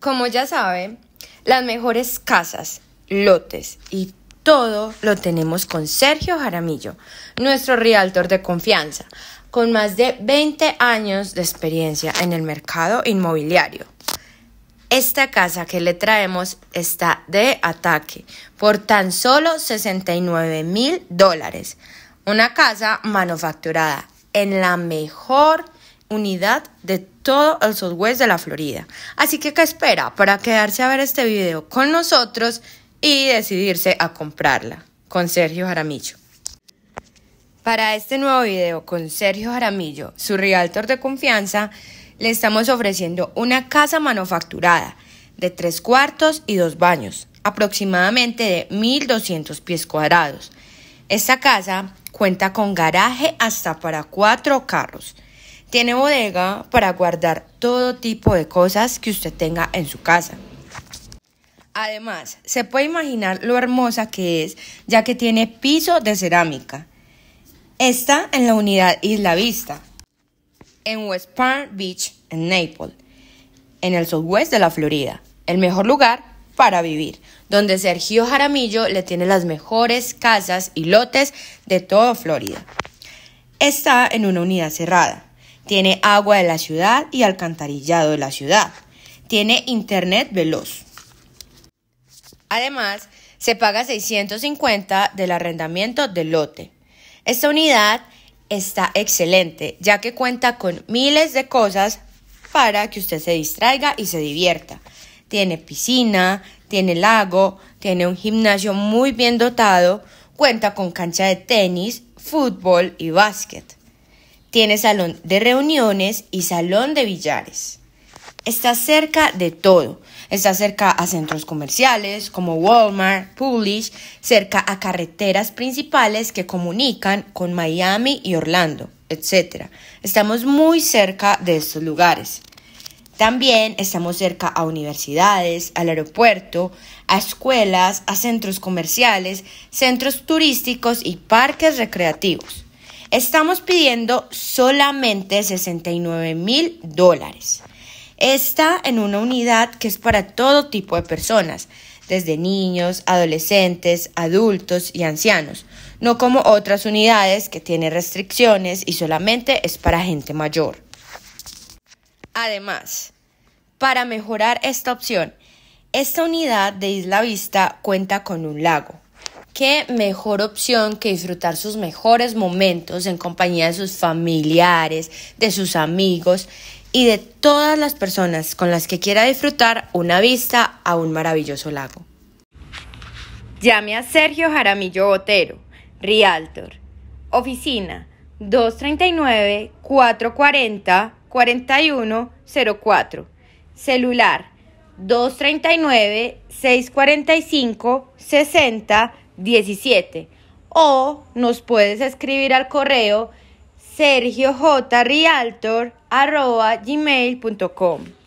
Como ya saben, las mejores casas, lotes y todo lo tenemos con Sergio Jaramillo, nuestro realtor de confianza, con más de 20 años de experiencia en el mercado inmobiliario. Esta casa que le traemos está de ataque por tan solo 69 mil dólares. Una casa manufacturada en la mejor unidad de todo el Southwest de la Florida. Así que, ¿qué espera para quedarse a ver este video con nosotros y decidirse a comprarla? Con Sergio Jaramillo. Para este nuevo video con Sergio Jaramillo, su realtor de confianza, le estamos ofreciendo una casa manufacturada de tres cuartos y dos baños, aproximadamente de 1.200 pies cuadrados. Esta casa cuenta con garaje hasta para cuatro carros tiene bodega para guardar todo tipo de cosas que usted tenga en su casa. Además, se puede imaginar lo hermosa que es, ya que tiene piso de cerámica. Está en la unidad Isla Vista, en West Palm Beach, en Naples, en el southwest de la Florida. El mejor lugar para vivir, donde Sergio Jaramillo le tiene las mejores casas y lotes de toda Florida. Está en una unidad cerrada, tiene agua de la ciudad y alcantarillado de la ciudad. Tiene internet veloz. Además, se paga 650 del arrendamiento del lote. Esta unidad está excelente, ya que cuenta con miles de cosas para que usted se distraiga y se divierta. Tiene piscina, tiene lago, tiene un gimnasio muy bien dotado, cuenta con cancha de tenis, fútbol y básquet. Tiene salón de reuniones y salón de billares. Está cerca de todo. Está cerca a centros comerciales como Walmart, Publish, cerca a carreteras principales que comunican con Miami y Orlando, etc. Estamos muy cerca de estos lugares. También estamos cerca a universidades, al aeropuerto, a escuelas, a centros comerciales, centros turísticos y parques recreativos. Estamos pidiendo solamente 69 mil dólares. Está en una unidad que es para todo tipo de personas, desde niños, adolescentes, adultos y ancianos, no como otras unidades que tiene restricciones y solamente es para gente mayor. Además, para mejorar esta opción, esta unidad de Isla Vista cuenta con un lago qué mejor opción que disfrutar sus mejores momentos en compañía de sus familiares, de sus amigos y de todas las personas con las que quiera disfrutar una vista a un maravilloso lago. Llame a Sergio Jaramillo Botero, Realtor. Oficina 239-440-4104. Celular 239-645-60. 17 o nos puedes escribir al correo sergiojrialtor.com.